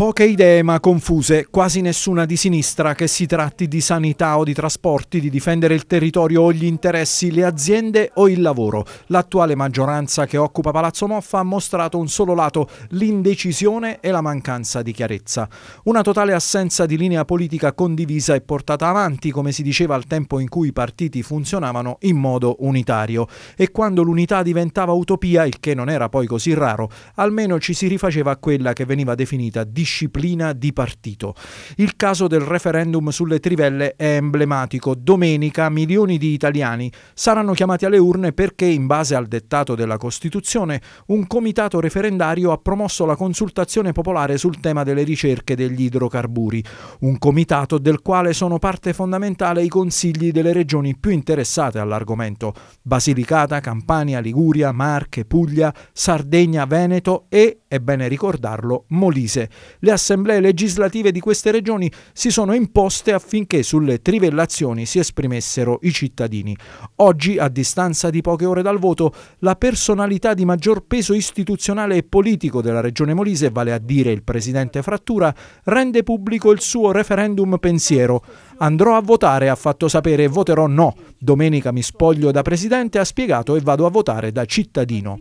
Poche idee ma confuse, quasi nessuna di sinistra che si tratti di sanità o di trasporti, di difendere il territorio o gli interessi, le aziende o il lavoro. L'attuale maggioranza che occupa Palazzo Moffa ha mostrato un solo lato, l'indecisione e la mancanza di chiarezza. Una totale assenza di linea politica condivisa e portata avanti, come si diceva al tempo in cui i partiti funzionavano in modo unitario. E quando l'unità diventava utopia, il che non era poi così raro, almeno ci si rifaceva a quella che veniva definita apposita disciplina di partito. Il caso del referendum sulle trivelle è emblematico. Domenica milioni di italiani saranno chiamati alle urne perché, in base al dettato della Costituzione, un comitato referendario ha promosso la consultazione popolare sul tema delle ricerche degli idrocarburi, un comitato del quale sono parte fondamentale i consigli delle regioni più interessate all'argomento, Basilicata, Campania, Liguria, Marche, Puglia, Sardegna, Veneto e, è bene ricordarlo, Molise mese. Le assemblee legislative di queste regioni si sono imposte affinché sulle trivellazioni si esprimessero i cittadini. Oggi, a distanza di poche ore dal voto, la personalità di maggior peso istituzionale e politico della regione Molise, vale a dire il presidente Frattura, rende pubblico il suo referendum pensiero. Andrò a votare, ha fatto sapere, voterò no. Domenica mi spoglio da presidente, ha spiegato, e vado a votare da cittadino.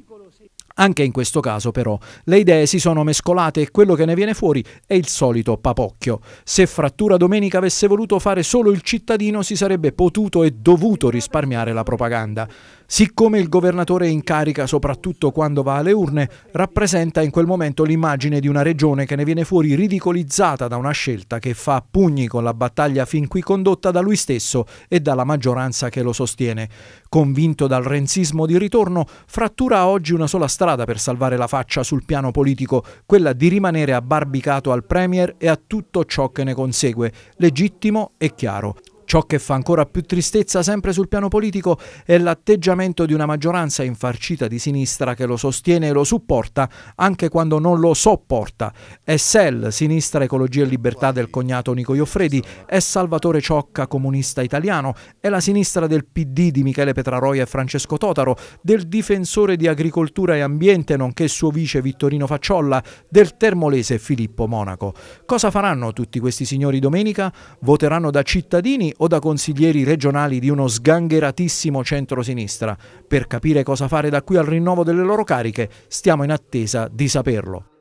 Anche in questo caso però le idee si sono mescolate e quello che ne viene fuori è il solito papocchio. Se Frattura Domenica avesse voluto fare solo il cittadino si sarebbe potuto e dovuto risparmiare la propaganda. Siccome il governatore in carica, soprattutto quando va alle urne, rappresenta in quel momento l'immagine di una regione che ne viene fuori ridicolizzata da una scelta che fa pugni con la battaglia fin qui condotta da lui stesso e dalla maggioranza che lo sostiene. Convinto dal renzismo di ritorno, frattura oggi una sola strada strada per salvare la faccia sul piano politico, quella di rimanere abbarbicato al Premier e a tutto ciò che ne consegue, legittimo e chiaro. Ciò che fa ancora più tristezza sempre sul piano politico è l'atteggiamento di una maggioranza infarcita di sinistra che lo sostiene e lo supporta anche quando non lo sopporta. È SEL, Sinistra Ecologia e Libertà del cognato Nico Ioffredi, è Salvatore Ciocca, comunista italiano, è la sinistra del PD di Michele Petraroia e Francesco Totaro, del difensore di agricoltura e ambiente nonché suo vice Vittorino Facciolla, del termolese Filippo Monaco. Cosa faranno tutti questi signori domenica? Voteranno da cittadini o da consiglieri regionali di uno sgangheratissimo centrosinistra. Per capire cosa fare da qui al rinnovo delle loro cariche stiamo in attesa di saperlo.